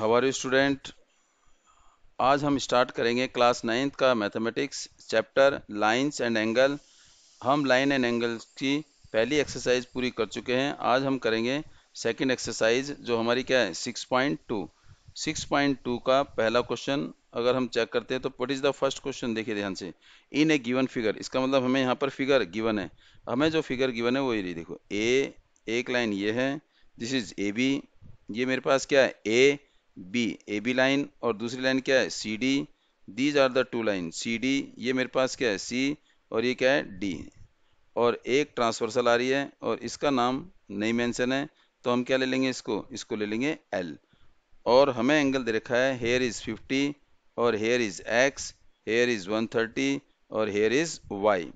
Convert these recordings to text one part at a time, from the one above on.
हवारी student आज हम start करेंगे क्लास नाइन्थ का mathematics chapter lines and angle हम लाइन एंड एंगल की पहली एक्सरसाइज पूरी कर चुके हैं आज हम करेंगे सेकंड एक्सरसाइज जो हमारी क्या है 6.2 6.2 का पहला क्वेश्चन अगर हम चेक करते हैं तो what is the first question देखिए ध्यान से इन ए गिवन फिगर इसका मतलब हमें यहाँ पर फिगर गिवन है हमें जो फिगर गिवन है वो ये देखो ए एक लाइन ये है दिस इज ए बी ये मेरे पास क्या है A B A B line और दूसरी लाइन क्या है C D these are the two line C D ये मेरे पास क्या है सी और ये क्या है डी और एक ट्रांसवर्सल आ रही है और इसका नाम नहीं मेंशन है तो हम क्या ले लेंगे इसको इसको ले लेंगे एल और हमें एंगल दे रखा है हेयर इज़ 50 और here is X here is 130 और हेयर इज़ वाई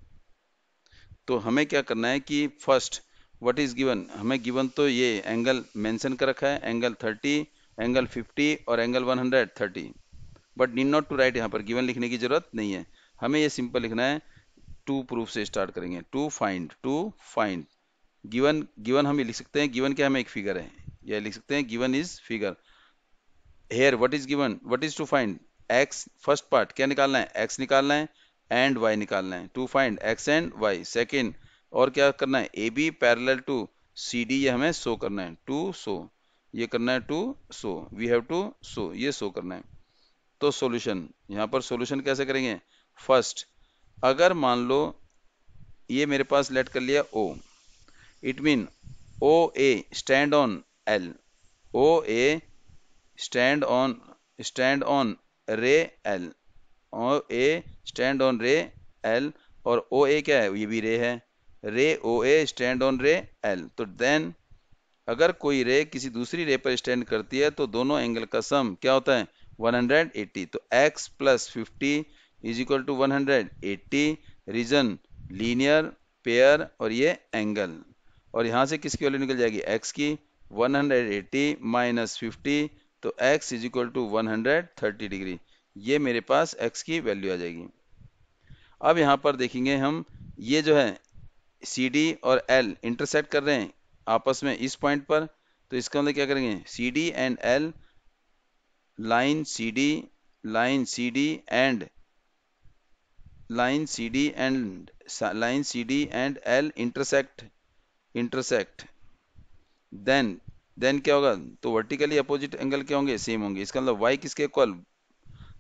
तो हमें क्या करना है कि फर्स्ट व्हाट इज़ गिवन हमें गिवन तो ये एंगल मेंशन कर रखा है एंगल थर्टी एंगल 50 और angle 130 but need not to write यहाँ पर गिवन लिखने की जरूरत नहीं है हमें ये सिंपल लिखना है टू प्रूफ से स्टार्ट करेंगे to find to find given given हम लिख सकते हैं गिवन क्या हमें एक फिगर है यह लिख सकते हैं given is figure here what is given what is to find X first part क्या निकालना है एक्स निकालना है एंड वाई निकालना है to find X and Y second और क्या करना है A B parallel to C D ये हमें शो करना है टू शो ये करना है to show we have to show ये सो करना है तो सॉल्यूशन यहाँ पर सॉल्यूशन कैसे करेंगे फर्स्ट अगर मान लो ये मेरे पास लेट कर लिया O it mean O A stand on L O A stand on stand on ray L O A stand on ray L और ओ ए क्या है ये भी रे है ray O A stand on ray L तो then अगर कोई रे किसी दूसरी रे पर स्टैंड करती है तो दोनों एंगल का सम क्या होता है 180 तो x plus fifty is equal to one reason linear pair और ये एंगल और यहाँ से किसकी वैल्यू निकल जाएगी x की 180 हंड्रेड एट्टी माइनस फिफ्टी तो x is equal to one degree ये मेरे पास x की वैल्यू आ जाएगी अब यहाँ पर देखेंगे हम ये जो है सी डी और एल इंटरसेक्ट कर रहे हैं आपस में इस पॉइंट पर तो इसका मतलब क्या करेंगे C D and L line C D line C D and line C D and line C D and L intersect intersect then then क्या होगा तो वर्टिकली अपोजिट एंगल क्या होंगे सेम होंगे इसका मतलब वाई किसके equal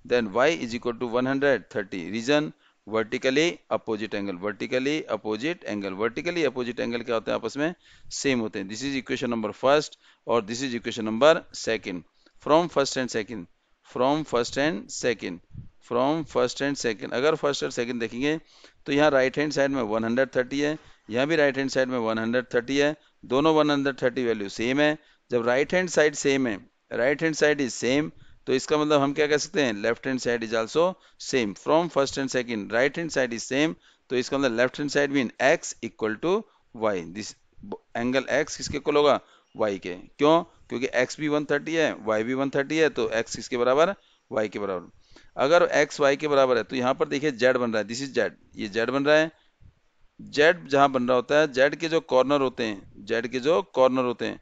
then Y is equal to one hundred thirty reason vertically opposite angle vertically opposite angle vertically opposite angle क्या होते हैं आपस में सेम होते हैं this is equation number first और this is equation number second from first and second from first and second from first and second अगर first and second देखेंगे तो यहाँ राइट हैंड साइड में 130 है यहाँ भी राइट हैंड साइड में 130 है दोनों 130 वैल्यू सेम है जब राइट हैंड साइड सेम है right hand side is same तो इसका मतलब हम क्या कह सकते हैं left hand side is also same from first and second right hand side is same तो इसका मतलब left hand side mean X equal to Y this angle X किसके कुल होगा वाई के क्यों क्योंकि एक्स भी 130 है वाई भी 130 है तो एक्स किसके बराबर वाई के बराबर अगर एक्स वाई के बराबर है तो यहाँ पर देखिए जेड बन रहा है दिस इज जेड ये जेड बन रहा है जेड जहाँ बन रहा होता है जेड के जो कॉर्नर होते हैं जेड के जो कॉर्नर होते हैं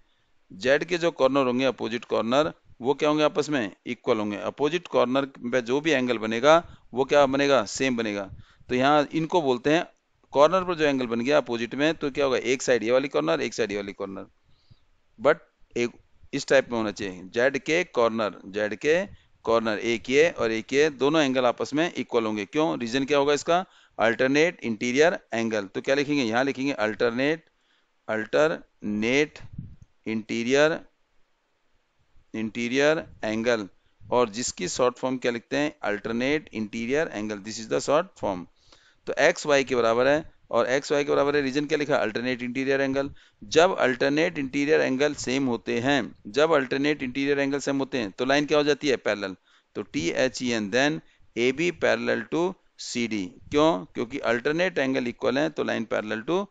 जेड के जो कॉर्नर होंगे अपोजिट कॉर्नर वो क्या होंगे आपस में इक्वल होंगे अपोजिट कॉर्नर पे जो भी एंगल बनेगा वो क्या बनेगा सेम बनेगा तो यहाँ इनको बोलते हैं कॉर्नर पर जो एंगल बन गया अपोजिट में तो क्या होगा एक साइड ये वाली कॉर्नर एक साइड ये वाली कॉर्नर बट एक इस टाइप में होना चाहिए जेड के कॉर्नर जेड के कॉर्नर एक ये और एक ये दोनों एंगल आपस में इक्वल होंगे क्यों रीजन क्या होगा इसका अल्टरनेट इंटीरियर एंगल तो क्या लिखेंगे यहाँ लिखेंगे alternate alternate interior interior angle और जिसकी शॉर्ट फॉर्म क्या लिखते हैं alternate interior angle this is the short form तो एक्स वाई के बराबर है और एक्स वाई के बराबर है रीजन क्या लिखा अल्टरनेट इंटीरियर एंगल जब अल्टरनेट इंटीरियर एंगल सेम होते हैं जब अल्टरनेट इंटीरियर एंगल सेम होते हैं तो लाइन क्या हो जाती है पैरल तो T H E N then A B parallel to C D क्यों क्योंकि अल्टरनेट एंगल इक्वल है तो line parallel to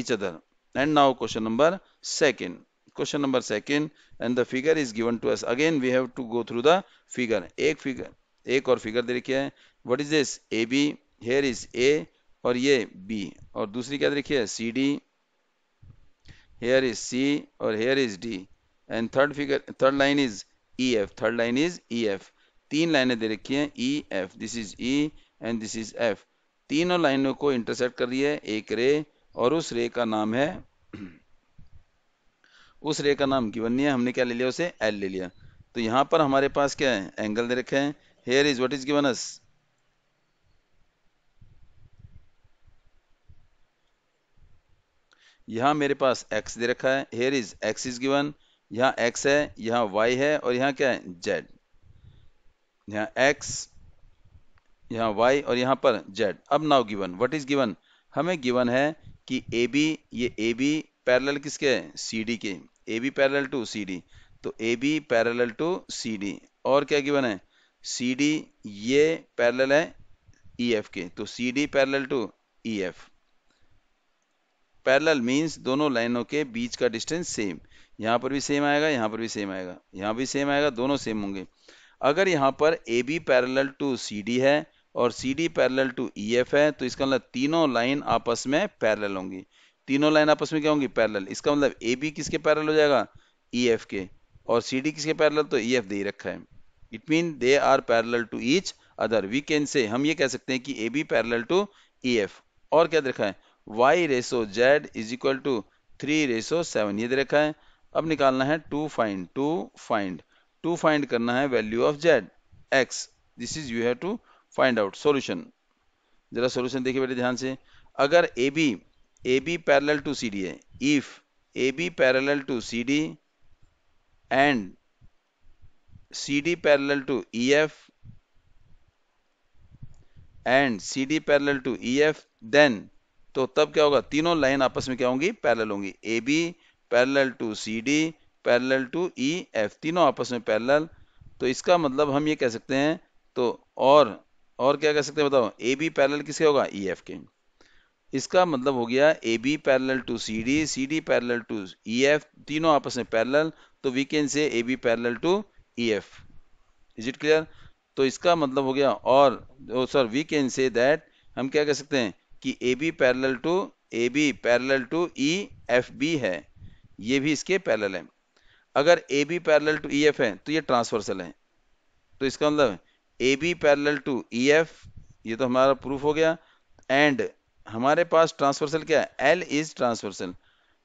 each other and now question number second question number second and the figure is given to us again we have to go through the figure एक figure एक और figure दे रखी है what is this A B here is A और ये B और दूसरी क्या देखिए C D here is C और here is D and third figure third line is E F third line is E F तीन लाइनें दे रखी हैं E F this is E and this is F तीनों लाइनों को इंटरसेप्ट कर रही है एक रे और उस रे का नाम है उस रे का नाम गिवन नहीं है हमने क्या ले लिया उसे एल ले लिया तो यहां पर हमारे पास क्या है एंगल दे रखे हैं here is what is given us यहां मेरे पास x दे रखा है here is x is given यहाँ x है यहाँ y है और यहाँ क्या है z यहाँ x यहाँ y और यहाँ पर z अब now given what is given हमें गिवन है कि ए बी ये ए बी पैरेलल किसके है सीडी के A B parallel to C तो A B parallel to C और क्या गिवन है सी डी ये पैरेलल है ई एफ के तो C D parallel to E F parallel means दोनों लाइनों के बीच का डिस्टेंस सेम यहां पर भी सेम आएगा यहां पर भी सेम आएगा यहां भी सेम आएगा दोनों सेम होंगे अगर यहां पर A B parallel to C D है और C D parallel to E F है तो इसका मतलब तीनों लाइन आपस में पैरल होंगी तीनों लाइन आपस में क्या होंगी पैरेलल इसका मतलब ए बी किसके पैरेलल हो जाएगा ई e, एफ के और सी डी किसके पैरेलल तो ई e, एफ दे रखा है it mean they are parallel to each other we can say हम ये कह सकते हैं कि A B parallel to E F और क्या रखा है Y ratio Z is equal to three ratio seven ये दे रखा है अब निकालना है to find to find to find करना है value of Z X this is you have to find out solution जरा सोल्यूशन देखिए बेटे ध्यान से अगर A B if A B parallel to C D and C D parallel to E F and C D parallel to E F then तो तब क्या होगा तीनों लाइन आपस में क्या होंगी पैरल होंगी A B parallel to C D parallel to E F तीनों आपस में पैरल तो इसका मतलब हम ये कह सकते हैं तो और और क्या कह सकते हैं बताओ ए बी पैरल किसके होगा ई e एफ के इसका मतलब हो गया A B parallel to C D C D parallel to E F तीनों आपस में पैरल तो we can say A B parallel to E F is it clear तो इसका मतलब हो गया और sir we can say that हम क्या कह सकते हैं कि A B parallel to A B parallel to E F B है ये भी इसके पैरल है अगर A B parallel to E F है तो ये ट्रांसवर्सल है तो इसका मतलब A B parallel to E F ये तो हमारा प्रूफ हो गया एंड हमारे पास ट्रांसवर्सल क्या है एल इज ट्रांसवर्सल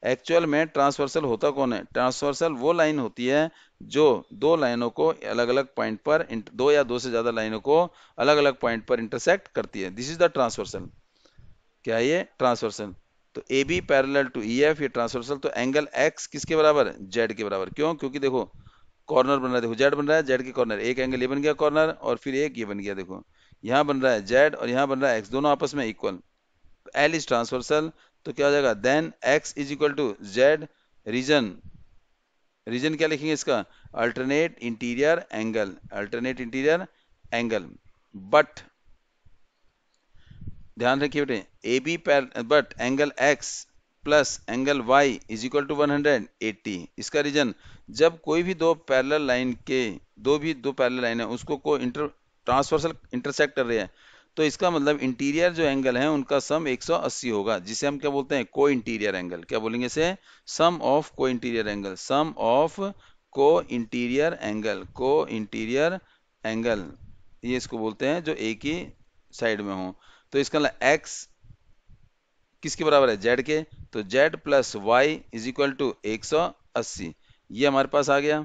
एक्चुअल में ट्रांसवर्सल होता कौन है ट्रांसवर्सल वो लाइन होती है जो दो लाइनों को अलग अलग पॉइंट पर दो या दो से ज्यादा लाइनों को अलग अलग पॉइंट पर इंटरसेक्ट करती है दिस इज द ट्रांसवर्सल क्या ये ट्रांसवर्सल तो A B parallel to E F ये ट्रांसवर्सल तो एंगल एक्स किसके बराबर जेड के बराबर क्यों क्योंकि देखो कॉर्नर बन रहा है देखो जेड बन रहा है जेड के कॉर्नर एक एंगल ये बन गया कॉर्नर और फिर एक ये बन गया देखो यहाँ बन रहा है जेड और यहाँ बन रहा है एक्स दोनों आपस में इक्वल एल इज ट्रांसवर्सल तो क्या हो जाएगा then X is equal to Z reason reason क्या लिखेंगे इसका alternate interior angle alternate interior angle but ध्यान रखिए बेटे A B but angle X plus angle Y is equal to 180 इसका रीजन जब कोई भी दो पैरेलल लाइन के दो भी दो पैरेलल लाइन है उसको को इंटर ट्रांसवर्सल इंटरसेक्ट कर रहे हैं तो इसका मतलब इंटीरियर जो एंगल है उनका सम 180 होगा जिसे हम क्या बोलते हैं को इंटीरियर एंगल क्या बोलेंगे इसे सम ऑफ को इंटीरियर एंगल सम ऑफ को interior angle co interior angle ये इसको बोलते हैं जो एक ही साइड में हो तो इसका मतलब एक्स किसके बराबर है जेड के तो Z plus Y is equal to एक ये हमारे पास आ गया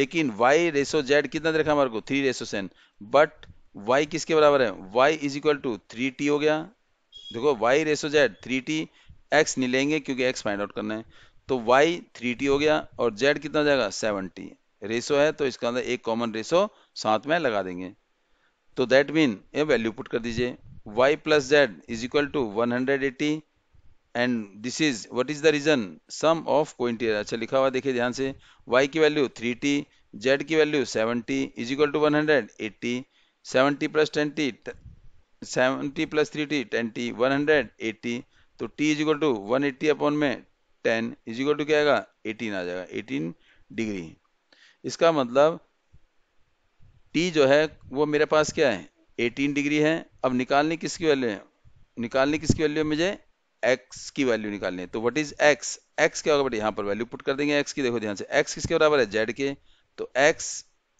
लेकिन y रेसो z कितना देखा हमारे को three ratio seven but y किसके बराबर है y is equal to three T हो गया देखो y ratio Z three T X नहीं लेंगे क्योंकि x फाइंड आउट करना है तो y थ्री टी हो गया और z कितना हो जाएगा सेवन टी रेसो है तो इसका अंदर एक कॉमन रेसो साथ में लगा देंगे तो दैट मीन ये वैल्यू पुट कर दीजिए y plus Z is equal to one hundred eighty and this is what is the reason sum of quantity अच्छा लिखा हुआ देखिए ध्यान से y की वैल्यू थ्री टी जेड की value seven T is equal to one hundred eighty seventy plus twenty seventy plus three T twenty one hundred eighty तो T is equal to one eighty upon में ten is equal to क्या आएगा eighteen आ जाएगा eighteen degree इसका मतलब T जो है वो मेरे पास क्या है 18 डिग्री है अब निकालने किसकी वैल्यू है निकालने किसकी वैल्यू मुझे एक्स की वैल्यू निकालनी है तो व्हाट इज एक्स एक्स क्या होगा बेटा यहाँ पर वैल्यू पुट कर देंगे एक्स की देखो ध्यान से एक्स किसके बराबर है जेड के तो X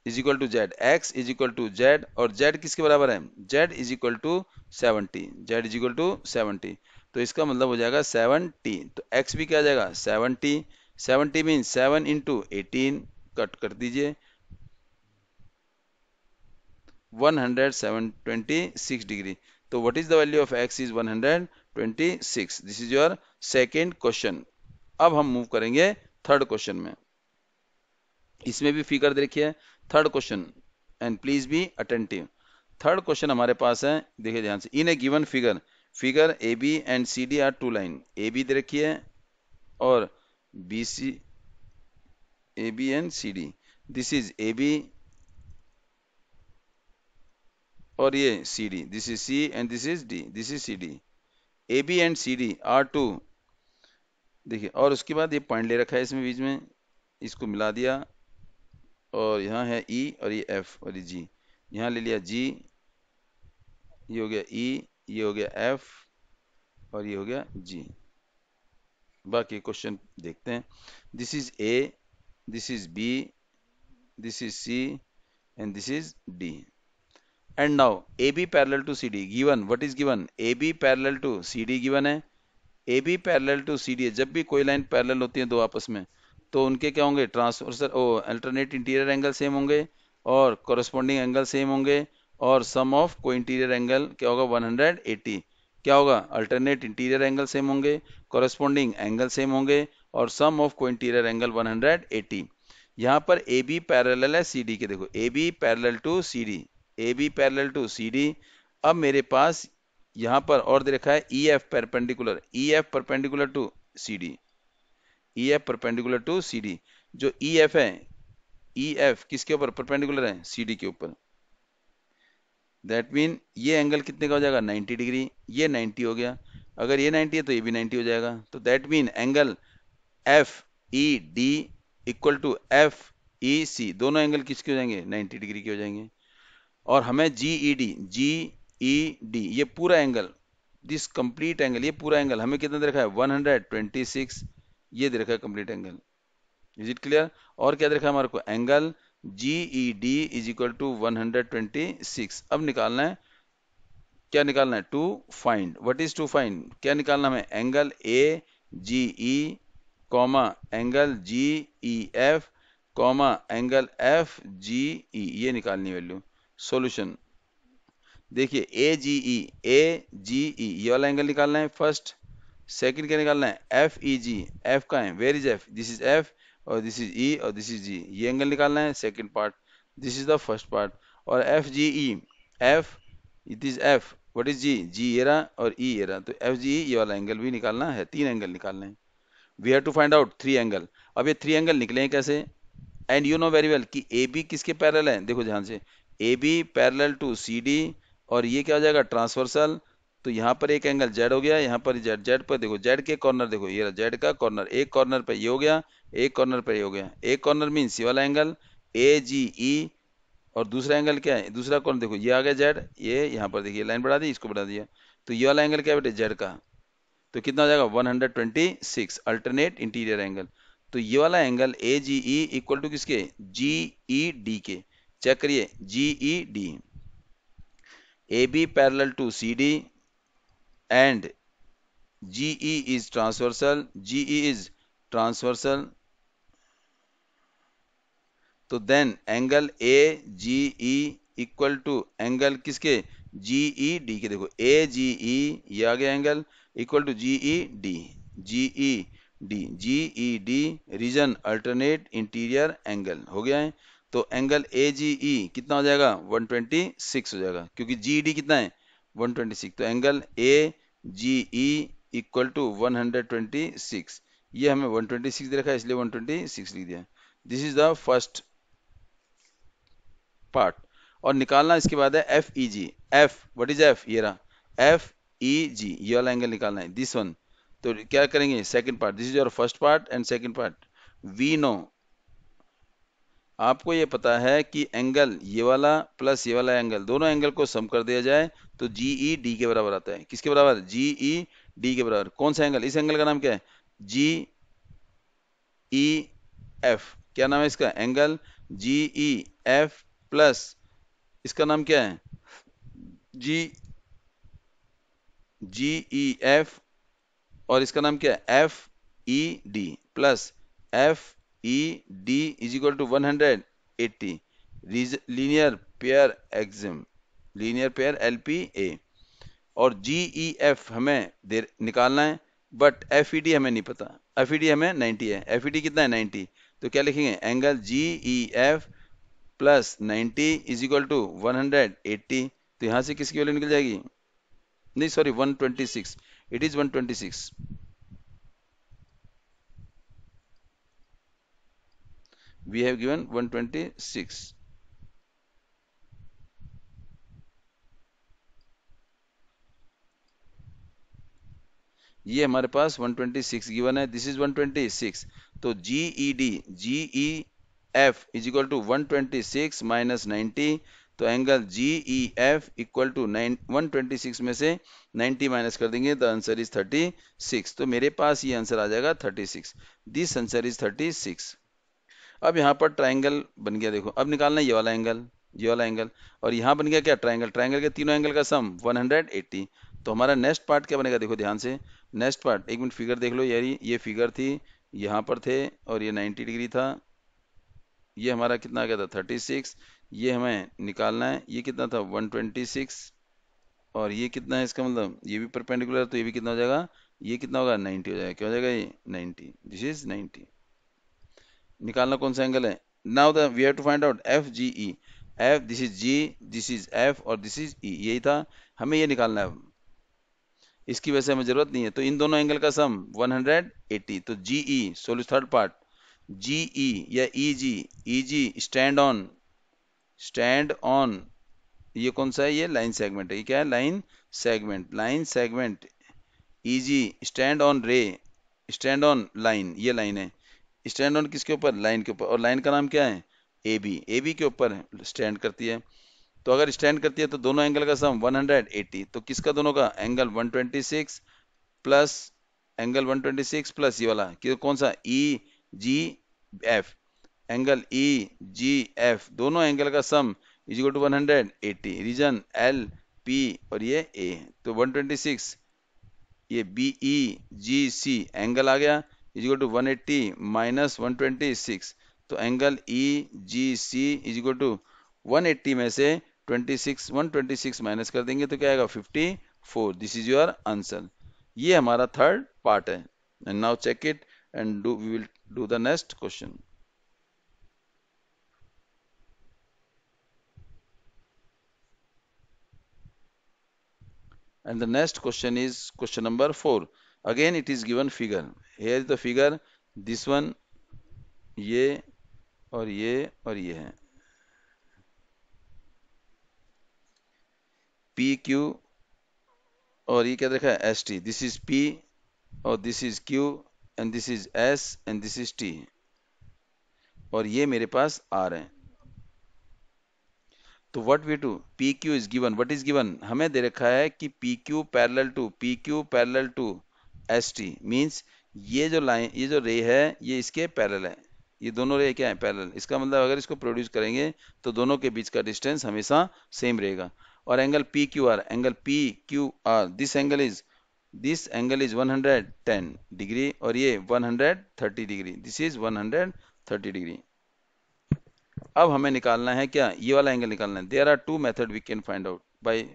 is equal to Z X is equal to Z और जेड किसके बराबर है Z is equal to seventy Z is equal to seventy तो इसका मतलब हो जाएगा सेवनटी तो एक्स भी क्या आ जाएगा seventy seventy mean seven into eighteen cut कर दीजिए one hundred seven twenty six degree तो what is the value of X is one hundred twenty six this is your second question अब हम मूव करेंगे थर्ड क्वेश्चन में इसमें भी figure देखिए third question and please be attentive third question हमारे पास है देखिए ध्यान से in a given figure figure A B and C D are two line A B दे रखी है और B C A B and C D this is A B और ये C D this is C and this is D this is C D A B and C D are to देखिए और उसके बाद ये point ले रखा है इसमें बीच में इसको मिला दिया और यहाँ है ई e और ये एफ और ये जी यहाँ ले लिया जी ये हो गया ई e, ये हो गया एफ और ये हो गया जी बाकी क्वेश्चन देखते हैं this is A this is B this is C and this is D and now A B parallel to C D given what is given A B parallel to C D given है A B parallel to C D जब भी कोई line parallel होती है दो आपस में तो उनके क्या होंगे transversal oh alternate interior angle same होंगे और कॉरस्पॉन्डिंग एंगल सेम होंगे और सम ऑफ को इंटीरियर एंगल क्या होगा 180 क्या होगा अल्टरनेट इंटीरियर एंगल सेम होंगे कॉरस्पॉन्डिंग एंगल सेम होंगे और सम ऑफ को इंटीरियर एंगल 180 यहाँ पर ए बी पैरल है सी डी के देखो A B parallel to C D A B parallel to C D अब मेरे पास यहाँ पर और देखा है E F perpendicular E F perpendicular to C D E F perpendicular to C D जो ई एफ है ई एफ किसके ऊपर परपेंडिकुलर है सी डी के ऊपर दैट मीन ये एंगल कितने का हो जाएगा 90 डिग्री ये 90 हो गया अगर ये 90 है तो ये भी 90 हो जाएगा तो that mean angle F E D equal to F E C दोनों एंगल किसके हो जाएंगे 90 डिग्री के हो जाएंगे और हमें जी E D G E D ये पूरा एंगल दिस कंप्लीट एंगल ये पूरा एंगल हमें कितना दे रखा है 126 ये दे रखा है complete angle is it clear और क्या देखा हमारे को angle G E D is equal to one hundred twenty six अब निकालना है क्या निकालना है to find what is to find क्या निकालना है angle A G E comma angle G E F comma angle F G E ये निकालनी वैल्यू सॉल्यूशन देखिए ए जी ई ए जी ई ये वाला एंगल निकालना है फर्स्ट सेकंड क्या निकालना है एफ ई जी एफ का है where is F this is F और दिस इज ई और दिस इज जी ये एंगल निकालना है second part this is the first part और F G E F it is F what is G G arrow और E e arrow तो F G E ये वाला angle भी निकालना है तीन एंगल निकालना है we have to find out three angle अब ये थ्री एंगल निकले कैसे and you know very well कि ए बी किसके पैरल है देखो ध्यान से A B parallel to C D और ये क्या हो जाएगा ट्रांसवर्सल तो यहाँ पर एक एंगल जेड हो गया यहाँ पर जेड जेड पर देखो जेड के कॉर्नर देखो ये जेड का कॉर्नर एक कॉर्नर पर ये हो गया एक कॉर्नर पर ये हो गया एक कॉर्नर मीन्स ये वाला एंगल ए जी ई और दूसरा एंगल क्या है दूसरा कॉर्नर देखो ये आ गया जेड ये यहाँ पर देखिए लाइन बढ़ा दी इसको बढ़ा दिया तो ये वाला एंगल क्या बेटे जेड का तो कितना हो जाएगा वन अल्टरनेट इंटीरियर एंगल तो ये वाला angle A G E equal to किसके जी ई डी के चेक करिए G E D A B parallel to C D and G E is transversal G E is transversal तो then angle A G E equal to angle किसके G E D के देखो ए G E ये आ गया angle equal to G E D G E D G E D reason alternate interior angle हो गया है तो एंगल ए जी ई कितना हो जाएगा 126 हो जाएगा क्योंकि जी डी e कितना है 126 तो angle A G E equal to 126 ये हमें 126 दे रखा है इसलिए 126 लिख दिया this is the first part और निकालना इसके बाद है F E G F what is F ये रहा एफ ई जी ये वाला एंगल निकालना है दिस वन तो क्या करेंगे second part this is your first part and second part we know आपको ये पता है कि एंगल ये वाला प्लस ये वाला एंगल दोनों एंगल को सम कर दिया जाए तो जी ई डी के बराबर आता है किसके बराबर जी ई डी के बराबर कौन सा एंगल इस एंगल का नाम क्या है जी ई एफ क्या नाम है इसका angle G E F plus इसका नाम क्या है जी जी ई एफ और इसका नाम क्या है F E D plus F E D is equal to 180 linear pair axiom linear pair LPA और GEF हमें दे निकालना है बट FED हमें नहीं पता FED हमें 90 है FED कितना है 90 तो क्या लिखेंगे angle GEF plus 90 is equal to 180 तो यहाँ से किसकी वैल्यू निकल जाएगी नहीं sorry 126 it is 126 we have given 126 ये हमारे पास 126 गिवन है दिस इज 126 तो G E D G E F is equal to 126 minus 90 तो angle G E F equal to nine one में से 90 माइनस कर देंगे द आंसर इज 36 तो मेरे पास ये आंसर आ जाएगा 36 दिस आंसर इज 36 अब यहाँ पर ट्राइंगल बन गया देखो अब निकालना है ये वाला एंगल ये वाला एंगल और यहाँ बन गया क्या ट्राइंगल ट्राइंगल के तीनों एंगल का सम 180 तो हमारा नेक्स्ट पार्ट क्या बनेगा देखो ध्यान से नेक्स्ट पार्ट एक मिनट फिगर देख लो यारी ये फिगर थी यहाँ पर थे और ये 90 डिग्री था ये हमारा कितना आ गया था 36 ये हमें निकालना है ये कितना था वन और ये कितना है इसका मतलब ये भी परपेंडिकुलर तो ये भी कितना हो जाएगा ये कितना होगा 90 हो जाएगा क्या हो जाएगा ये 90 दिस इज नाइन्टी निकालना कौन सा एंगल है now the we have to find out F G E F this is G this is F और दिस इज ई यही था हमें ये निकालना है इसकी वजह से हमें जरूरत नहीं है तो इन दोनों एंगल का सम 180 तो जी ई सोल्यू थर्ड पार्ट जी ई या E G E G stand on stand on ये कौन सा है ये लाइन सेगमेंट है ये क्या है line segment line segment E G stand on ray stand on line ये लाइन है स्टैंड ऑन किसके ऊपर लाइन के ऊपर और लाइन का नाम क्या है ए बी ए बी के ऊपर स्टैंड करती है तो अगर स्टैंड करती है तो दोनों एंगल का सम 180 तो किसका दोनों का एंगल 126 प्लस एंगल 126 प्लस ये वाला कि कौन सा E G F angle E G F दोनों एंगल का sum is equal to 180 reason L P और ये ए तो 126 ये बी ई जी सी एंगल आ गया is equal to one eighty minus one twenty six तो angle E G C is equal to one eighty में से twenty six one twenty six minus कर देंगे तो क्या आएगा fifty four this is your answer ये हमारा थर्ड पार्ट है and now check it and do we will do the next question And the next question is question number 4. Again it is given figure here is the figure this one ये और ये और ये है P Q और ये क्या रखा है S T this is P और this is Q and this is S and this is T और ये मेरे पास आर है तो what we to P Q is given what is given हमें दे रखा है कि P Q parallel to P Q parallel to S T means ये जो लाइन ये जो रे है ये इसके पैरल है ये दोनों रे क्या है पैरल इसका मतलब अगर इसको प्रोड्यूस करेंगे तो दोनों के बीच का डिस्टेंस हमेशा सेम रहेगा और angle P Q R angle P Q R this angle is this angle is 110 degree और ये 130 डिग्री दिस इज 130 डिग्री अब हमें निकालना है क्या ये वाला एंगल निकालना है there are two method we can find out by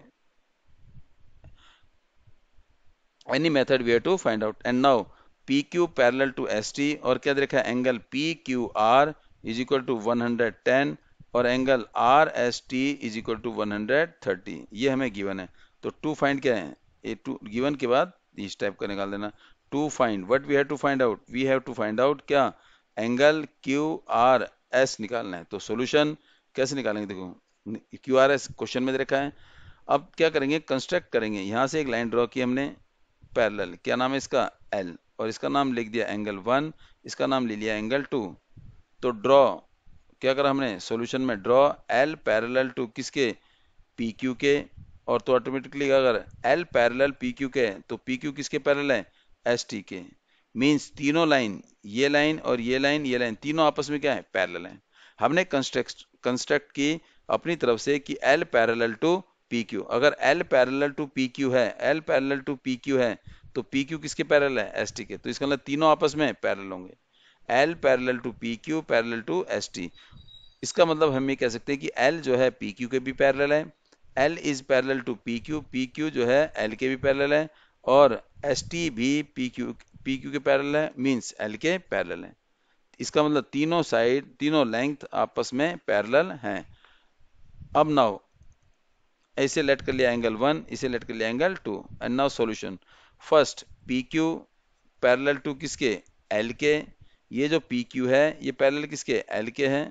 any any method to find out and now P Q parallel to S T और क्या देखा है angle P Q R is equal to one hundred ten और angle R S T is equal to one hundred thirty ये हमें given है तो to find क्या है ए टू गिवन के बाद इस टाइप का निकाल देना to find what we have to find out we have to find out क्या एंगल क्यू आर एस निकालना है तो सोल्यूशन कैसे निकालेंगे देखो क्यू आर एस क्वेश्चन में दे रखा है अब क्या करेंगे कंस्ट्रक्ट करेंगे यहाँ से एक लाइन ड्रॉ की हमने पैरेलल क्या नाम है इसका एल और इसका नाम लिख दिया एंगल वन इसका नाम ले लिया एंगल टू तो ड्रॉ क्या करा हमने सॉल्यूशन में ड्रॉ एल पैरेलल टू किसके पी क्यू के और तो ऑटोमेटिकली अगर एल पैरेलल पी क्यू के तो पी क्यू किसके पैरेलल है एस टी के मीन्स तीनों लाइन ये लाइन और ये लाइन ये लाइन तीनों आपस में क्या है पैरेलल है हमने कंस्ट्रक्ट कंस्ट्रक्ट की अपनी तरफ से कि L parallel to P Q अगर L parallel to P Q है L parallel to P Q है तो पी क्यू किसके पैरल है एस टी के तो इसका मतलब तीनों आपस में पैरल होंगे L parallel to P Q parallel to S T इसका मतलब हम ये कह सकते हैं कि एल जो है पी क्यू के भी पैरल है L is parallel to P Q P Q जो है एल के भी पैरल है और एस टी भी पी क्यू पी क्यू के पैरल है मीन्स एल के पैरल है इसका मतलब तीनों साइड तीनों लेंथ आपस में पैरल हैं अब नाउ ऐसे लेट कर लिया एंगल वन इसे लेट कर लिया angle two and now solution first P Q parallel to किसके एल के ये जो पी क्यू है ये पैरल किसके एल के है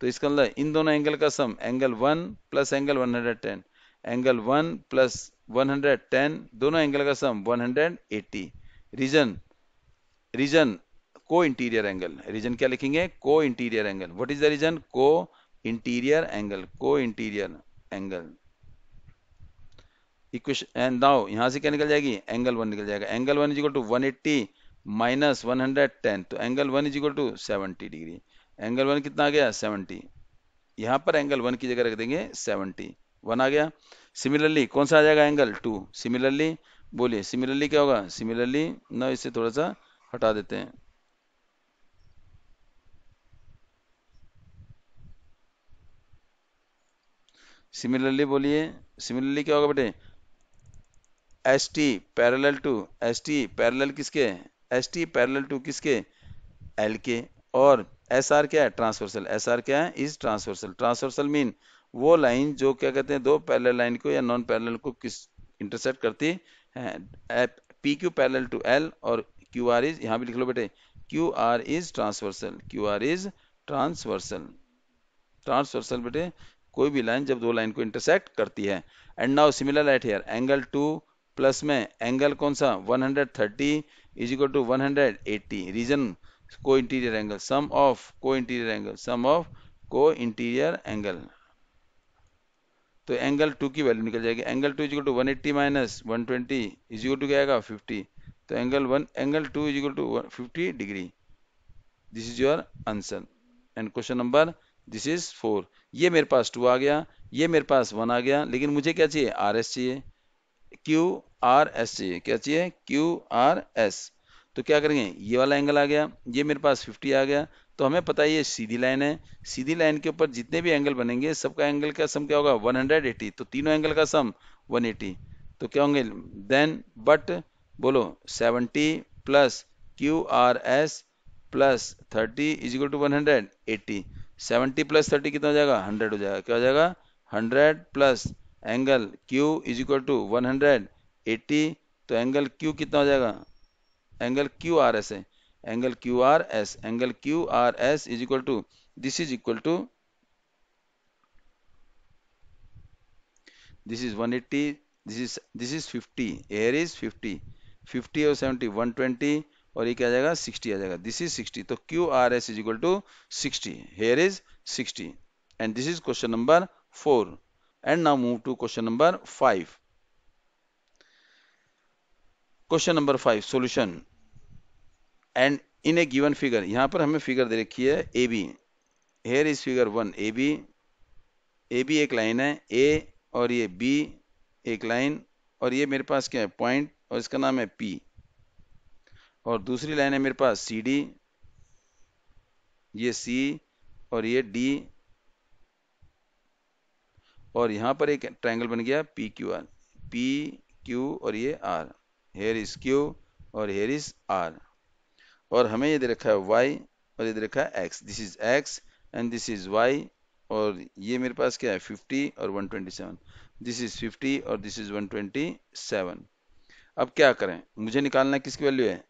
तो इसका मतलब इन दोनों एंगल का sum angle one plus angle ten angle one plus one hundred ten दोनों एंगल का sum one hundred eighty reason reason को इंटीरियर एंगल रीजन क्या लिखेंगे co interior angle what is the reason को interior angle co interior angle equation and now यहाँ से क्या निकल जाएगी एंगल वन निकल जाएगा angle one equal to one eighty minus one hundred ten तो angle one equal to seventy degree angle one कितना आ गया सेवेंटी यहाँ पर एंगल वन की जगह रख देंगे सेवेंटी वन आ गया सिमिलरली कौन सा आ जाएगा एंगल टू सिमिलरली बोलिए सिमिलरली क्या होगा सिमिलरली न इसे थोड़ा सा हटा देते हैं सिमिलरली बोलिए सिमिलरली क्या होगा बेटे S T parallel to S T parallel किसके एस टी पैरल टू किसके एल के और एस आर क्या है ट्रांसवर्सल एस आर क्या है इज ट्रांसवर्सल ट्रांसवर्सल मीन वो लाइन जो क्या कहते हैं दो पैरल लाइन को या नॉन पैरल को किस इंटरसेप्ट करती है P Q parallel to L और क्यू आर इज यहाँ भी लिख लो बेटे Q R is transversal Q R is transversal transversal बेटे कोई भी लाइन जब दो लाइन को इंटरसेक्ट करती है and now similar light here angle two plus में एंगल कौन सा 130 hundred thirty is equal to one reason को इंटीरियर एंगल सम ऑफ को इंटीरियर एंगल सम ऑफ को इंटीरियर एंगल तो एंगल टू की वैल्यू निकल जाएगी angle two is two one eighty minus one twenty equal to क्या आएगा fifty तो angle one angle two is equal to fifty degree this is your answer and question number this is four ये मेरे पास to आ गया ये मेरे पास one आ गया लेकिन मुझे क्या चाहिए आर एस चाहिए क्यू आर एस चाहिए क्या चाहिए क्यू आर एस तो क्या करेंगे ये वाला एंगल आ गया ये मेरे पास 50 आ गया तो हमें पता है ये सीधी लाइन है सीधी लाइन के ऊपर जितने भी एंगल बनेंगे सबका एंगल का सम क्या होगा 180 तो तीनों एंगल का सम 180 तो क्या होंगे देन बट बोलो 70 plus Q R S plus thirty is two one hundred eighty seventy plus thirty कितना हो जाएगा हंड्रेड हो जाएगा क्या हो जाएगा hundred plus angle Q is equal to one hundred eighty तो एंगल Q कितना हो जाएगा एंगल क्यू आर एस है angle Q R S angle Q R S is equal to this is equal to this is 180 this is this is fifty here is 50 50 और 70 120 और ये क्या आ जाएगा 60 आ जाएगा दिस इज 60 तो Q R S is equal to sixty here is 60 and this is question number four and now move to question number five question number five solution and in a given figure यहां पर हमें figure दे रखी है A B here is figure one A B A B एक line है A और ये बी एक लाइन और ये मेरे पास क्या है पॉइंट और इसका नाम है पी और दूसरी लाइन है मेरे पास सी डी ये सी और ये डी और यहाँ पर एक ट्राइंगल बन गया P Q R P Q और ये आर हेयर इज क्यू और हेयर इज आर और हमें ये दे रखा है वाई और ये दे रखा है X this is X and this is Y और ये मेरे पास क्या है 50 और 127 दिस इज फिफ्टी और दिस इज सेवन अब क्या करें मुझे निकालना है किसकी वैल्यू है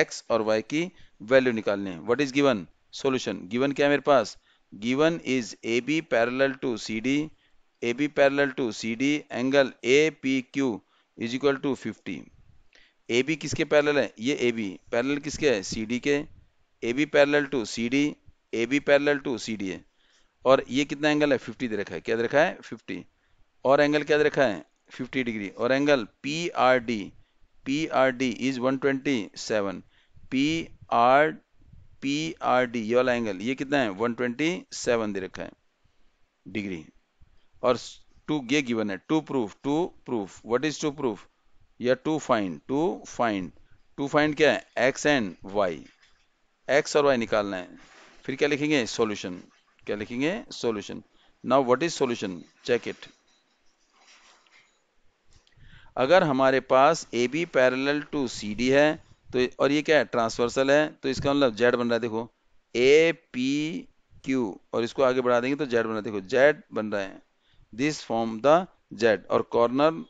एक्स और वाई की वैल्यू निकालनी है what is given solution given क्या है मेरे पास given is AB parallel to CD. AB parallel to CD angle APQ is equal to 50. AB किसके पैरेलल है ये AB पैरेलल किसके है CD के AB parallel to CD AB parallel to CD है और ये कितना एंगल है 50 दे रखा है क्या दे रखा है 50 और एंगल क्या दे रखा है 50 डिग्री और angle PRD PRD is 127 PRD P R D ये वाला एंगल ये कितना है 127 दे रखा है डिग्री और टू ये गिवन है to prove to prove what is to prove या to find to find to find क्या है एक्स एंड वाई एक्स और वाई निकालना है फिर क्या लिखेंगे सॉल्यूशन क्या लिखेंगे solution now what is solution check it अगर हमारे पास A B parallel to C D है तो और ये क्या है ट्रांसवर्सल है तो इसका मतलब जेड बन रहा है देखो ए पी क्यू और इसको आगे बढ़ा देंगे तो जेड बन रहा है देखो जेड बन रहे हैं दिस फॉर्म द जेड और कॉर्नर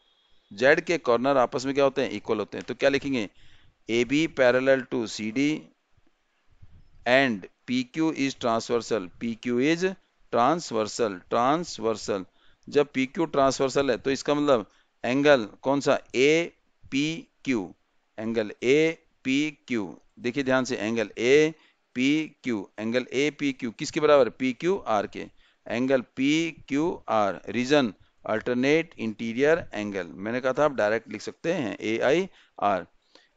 जेड के कॉर्नर आपस में क्या होते हैं इक्वल होते हैं तो क्या लिखेंगे A B parallel to C D and P Q is transversal P Q is transversal transversal जब पी क्यू ट्रांसवर्सल है तो इसका मतलब एंगल कौन सा A P Q angle A P Q देखिए ध्यान से angle A P Q angle A P Q किसके बराबर पी क्यू आर के angle P Q R reason alternate interior angle मैंने कहा था आप डायरेक्ट लिख सकते हैं A I R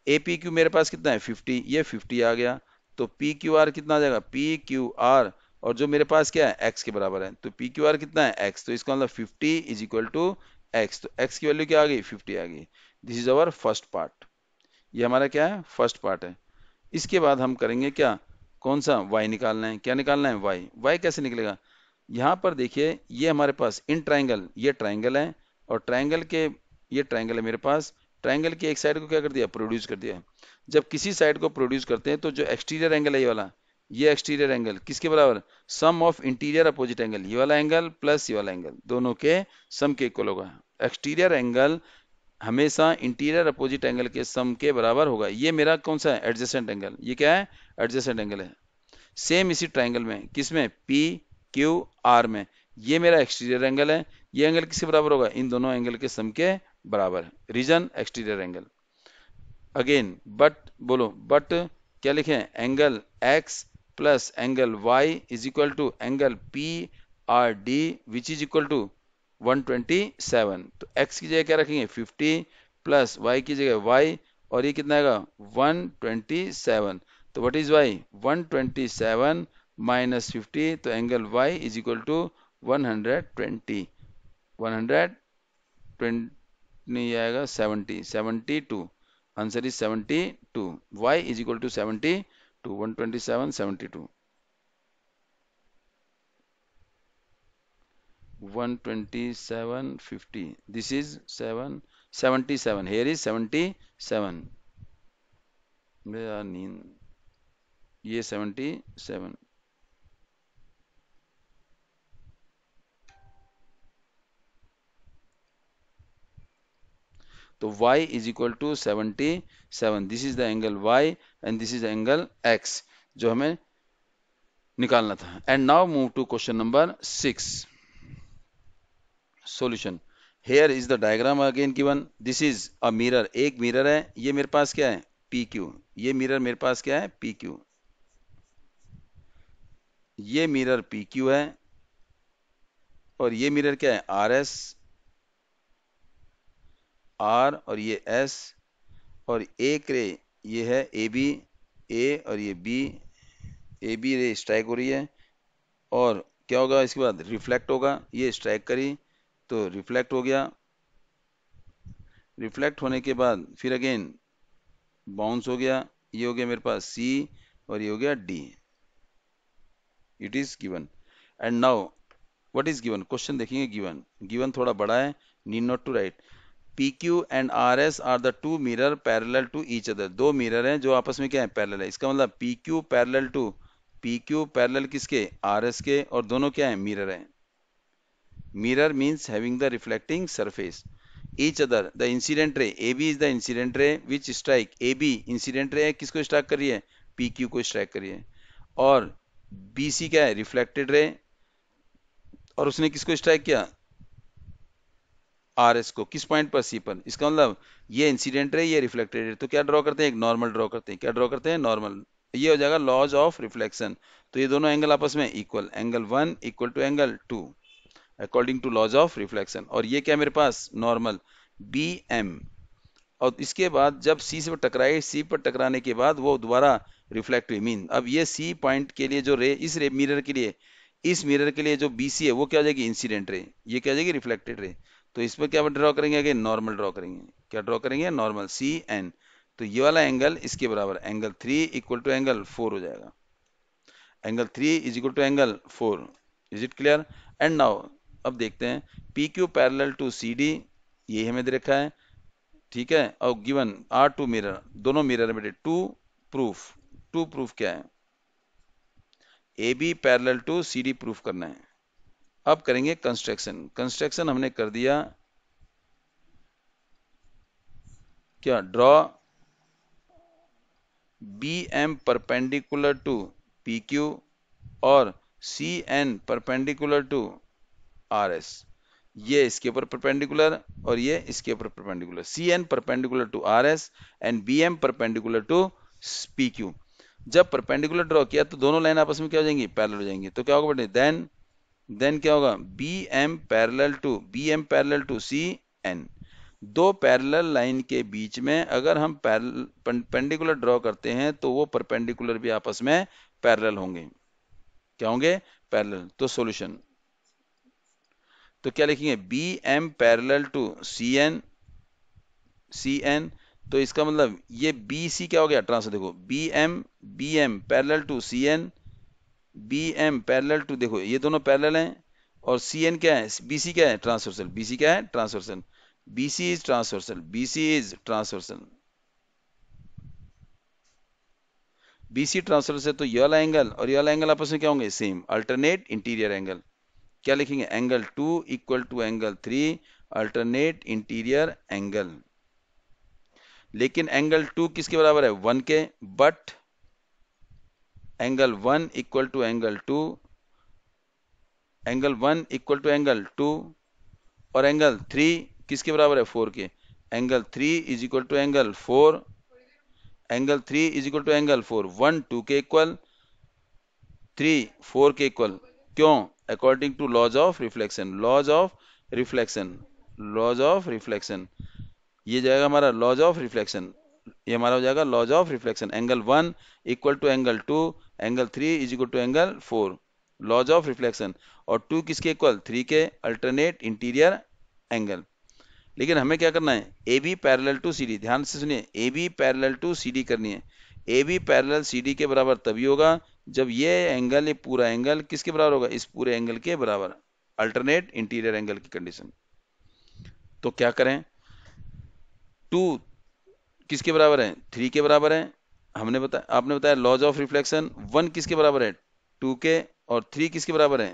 A P Q मेरे पास कितना है 50 ये 50 आ गया तो पी क्यू आर कितना आ जाएगा पी क्यू आर और जो मेरे पास क्या है x के बराबर है तो पी क्यू आर कितना है x तो इसका मतलब 50 इज इक्वल टू एक्स तो x की वैल्यू क्या आ गई 50 आ गई this is our first part ये हमारा क्या है फर्स्ट पार्ट है इसके बाद हम करेंगे क्या कौन सा वाई निकालना है क्या निकालना है वाई वाई कैसे निकलेगा यहाँ पर देखिए ये हमारे पास इन ट्राइंगल ये ट्राइंगल है और ट्राइंगल के ये ट्राइंगल है मेरे पास ट्राइंगल के एक साइड को क्या कर दिया प्रोड्यूस कर दिया जब किसी साइड को प्रोड्यूस करते हैं तो जो एक्सटीरियर एंगल है ये वाला ये एक्सटीरियर एंगल किसके बराबर sum of interior opposite angle ये वाला एंगल प्लस ये वाला एंगल दोनों के सम के इक्वल होगा एक्सटीरियर एंगल हमेशा इंटीरियर अपोजिट एंगल के सम के बराबर होगा ये मेरा कौन सा है एडजस्टेंट एंगल ये क्या है एडजस्टेंट एंगल है सेम इसी ट्राइंगल में किसमें पी क्यू आर में ये मेरा एक्सटीरियर एंगल है ये एंगल किसके बराबर होगा इन दोनों एंगल के सम के बराबर है reason exterior angle again but बोलो बट क्या लिखे angle X plus angle Y is equal to angle P R D which is equal to 127 तो x की जगह क्या रखेंगे 50 प्लस y की जगह y और ये कितना आएगा 127 तो व्हाट इज y 127 माइनस 50 तो angle y is equal to 120 120 नहीं आएगा 70 72 answer is 72 y is equal to 72 127 72 127.50 this is 7 77 here is 77 मेरा नींद ये 77 तो y is equal to seventy seven this is the angle y and this is angle x जो हमें निकालना था and now move to question number six solution here is the diagram again given this is a mirror एक mirror है ये मेरे पास क्या है पी क्यू ये मिरर मेरे पास क्या है पी क्यू ये मिरर पी क्यू है और ये मिरर क्या है आर एस आर और ये एस और एक रे ये है ए बी ए और ये B A B ray strike हो रही है और क्या होगा इसके बाद रिफ्लेक्ट होगा ये स्ट्राइक करी तो रिफ्लेक्ट हो गया रिफ्लेक्ट होने के बाद फिर अगेन बाउंस हो गया ये हो गया मेरे पास सी और ये हो गया D it is given and now what is given question देखेंगे गिवन गिवन थोड़ा बड़ा है need not to write P Q and R S are the two mirror parallel to each other दो मिरर हैं जो आपस में क्या है पैरेलल है इसका मतलब P Q parallel to P Q parallel किसके आर एस के और दोनों क्या है मिरर हैं Mirror means having the reflecting surface. Each other, the incident ray, AB is the incident ray which strike AB incident ray incident strike किस रही है PQ को strike कर रही है और BC क्या है reflected ray और उसने किसको स्ट्राइक किया आर एस को किस पॉइंट पर सी पर इसका मतलब ये इंसिडेंट रे ये रिफ्लेक्टेड रे तो क्या ड्रॉ करते हैं एक नॉर्मल ड्रॉ करते हैं क्या ड्रॉ करते हैं नॉर्मल ये हो जाएगा लॉज ऑफ रिफ्लेक्शन तो ये दोनों एंगल आपस में equal angle one equal to angle two according to laws of reflection और ये क्या मेरे पास नॉर्मल बी एम और इसके बाद जब सी से टकराए सी पर टकराने के बाद वो दोबारा रिफ्लेक्ट हुई मीन अब ये सी पॉइंट के लिए जो रे इस रे मिरर के लिए इस मिरर के लिए जो बी सी है वो क्या हो जाएगी इंसिडेंट रे ये क्या हो जाएगी रिफ्लेक्टेड रे तो इस पर क्या ड्रॉ करेंगे आगे नॉर्मल ड्रॉ करेंगे क्या ड्रॉ करेंगे नॉर्मल सी एन तो ये वाला एंगल इसके बराबर angle three equal to angle four हो जाएगा angle three is equal to angle four is it clear and now अब देखते हैं P Q parallel to C D ये हमें दे रखा है ठीक है और गिवन आर टू मिरर दोनों मिरर बेटे टू प्रूफ टू प्रूफ क्या है A B parallel to C D prove करना है अब करेंगे कंस्ट्रक्शन कंस्ट्रक्शन हमने कर दिया क्या draw B M perpendicular to P Q और C N perpendicular to R S ये इसके ऊपर परपेंडिकुलर और ये इसके ऊपर perpendicular C N perpendicular to R S and B M perpendicular to P Q जब परपेंडिकुलर ड्रॉ किया तो दोनों लाइन आपस में क्या हो जाएंगी पैरल हो जाएंगी तो क्या होगा बेटे देन देन क्या होगा B M parallel to B M parallel to C N दो पैरेलल लाइन के बीच में अगर हम परपेंडिकुलर ड्रॉ करते हैं तो वो परपेंडिकुलर भी आपस में पैरेलल होंगे क्या होंगे पैरेलल तो सॉल्यूशन तो क्या लिखेंगे B M parallel to C N C N तो इसका मतलब ये बी सी क्या हो गया ट्रांसफर देखो B M B M parallel to C N B M parallel to देखो ये दोनों पैरल हैं और सी एन क्या है बी सी क्या है ट्रांसफर्सल बी सी क्या है transversal B C is transversal B C is transversal B BC transversal तो यल एंगल और यल एंगल आपस में क्या होंगे सेम अल्टरनेट इंटीरियर एंगल क्या लिखेंगे angle two equal to angle three alternate interior angle लेकिन एंगल टू किसके बराबर है वन के but angle one equal to angle two angle one equal to angle two और एंगल थ्री किसके बराबर है फोर के angle three is equal to angle four angle three is equal to angle four one two के equal three four के equal क्यों according to laws of reflection laws of reflection laws of reflection ये जाएगा हमारा laws of reflection ये हमारा हो जाएगा laws of reflection angle one equal to angle two angle three is equal to angle four laws of reflection और two किसके equal three के अल्टरनेट इंटीरियर एंगल लेकिन हमें क्या करना है A B parallel to C D ध्यान से सुनिए A B parallel to C D करनी है A B parallel C D के बराबर तभी होगा जब ये एंगल ये पूरा एंगल किसके बराबर होगा इस पूरे एंगल के बराबर अल्टरनेट इंटीरियर एंगल की कंडीशन तो क्या करें टू किसके बराबर है थ्री के बराबर है हमने बताया आपने बताया लॉज ऑफ रिफ्लेक्शन वन किसके बराबर है टू के और थ्री किसके बराबर है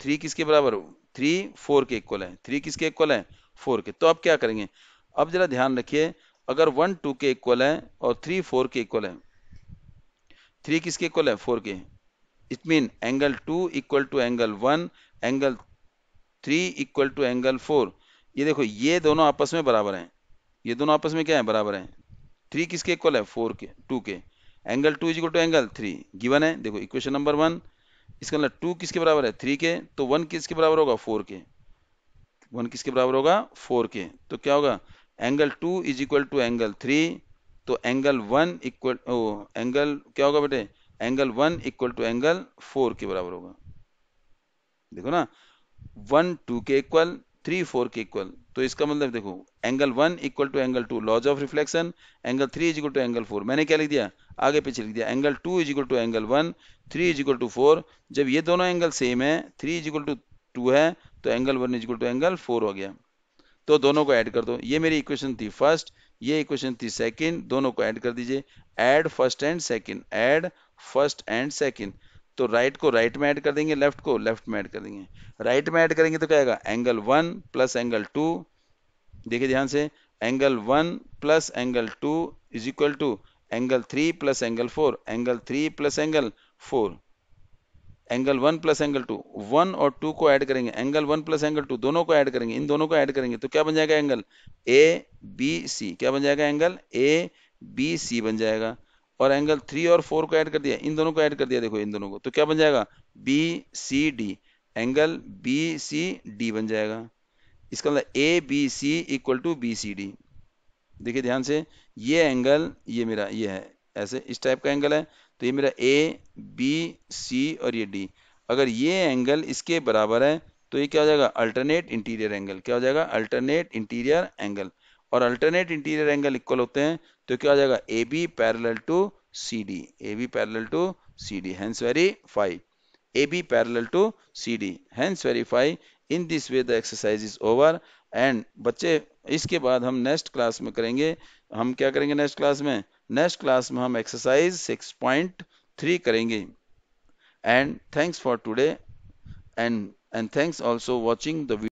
थ्री किसके बराबर हो थ्री फोर के इक्वल है थ्री किसके इक्वल है फोर के तो अब क्या करेंगे अब जरा ध्यान रखिए अगर वन टू के इक्वल है और थ्री फोर के इक्वल है थ्री किसके इक्वल है फोर के it mean angle two equal to angle one angle three equal to angle four ये देखो ये दोनों आपस में बराबर हैं ये दोनों आपस में क्या है बराबर हैं थ्री किसके इक्वल है फोर के टू के angle two is equal to angle three given है देखो इक्वेशन नंबर वन इसका मतलब टू किसके बराबर है थ्री के तो वन किसके बराबर होगा फोर के वन किसके बराबर होगा फोर के तो क्या होगा angle two is equal to angle three तो एंगल वन इक्वल एंगल क्या होगा बेटे angle one equal to angle four के बराबर होगा देखो ना वन टू के इक्वल थ्री फोर के इक्वल तो इसका मतलब देखो angle one equal to angle two laws of reflection angle three is equal to angle four मैंने क्या लिख दिया आगे पीछे लिख दिया angle two is equal to angle one three is equal to four जब ये दोनों एंगल सेम है three is equal to two है तो angle one is equal to angle four हो गया तो दोनों को ऐड कर दो ये मेरी इक्वेशन थी फर्स्ट ये इक्वेशन थी सेकंड दोनों को ऐड कर दीजिए add first and second add first and second तो राइट को राइट में ऐड कर देंगे लेफ्ट को लेफ्ट में ऐड कर देंगे राइट में ऐड करेंगे तो क्या आएगा angle one plus angle two देखिए ध्यान से angle one plus angle two is equal to angle three plus angle four angle three plus angle four angle one plus angle two one और two को add करेंगे angle one plus angle two दोनों को add करेंगे इन दोनों को add करेंगे तो क्या बन जाएगा एंगल ए बी सी क्या बन जाएगा एंगल ए बी सी बन जाएगा और एंगल थ्री और फोर को ऐड कर दिया इन दोनों को ऐड कर दिया देखो इन दोनों को तो क्या बन जाएगा B C D angle B C D बन जाएगा इसका मतलब A B C equal to B C D देखिए ध्यान से ये एंगल ये मेरा ये है ऐसे इस टाइप का एंगल है तो ये मेरा ए बी सी और ये डी अगर ये एंगल इसके बराबर है तो ये क्या हो जाएगा अल्टरनेट इंटीरियर एंगल क्या हो जाएगा अल्टरनेट इंटीरियर एंगल और अल्टरनेट इंटीरियर एंगल इक्वल होते हैं तो क्या हो जाएगा A B parallel to C D A B parallel to C D hence verify A B parallel to C D hence verify in this way the exercise is over and बच्चे इसके बाद हम नेक्स्ट क्लास में करेंगे हम क्या करेंगे next class में नेक्स्ट क्लास में हम एक्सरसाइज 6.3 करेंगे and thanks for today and and thanks also watching the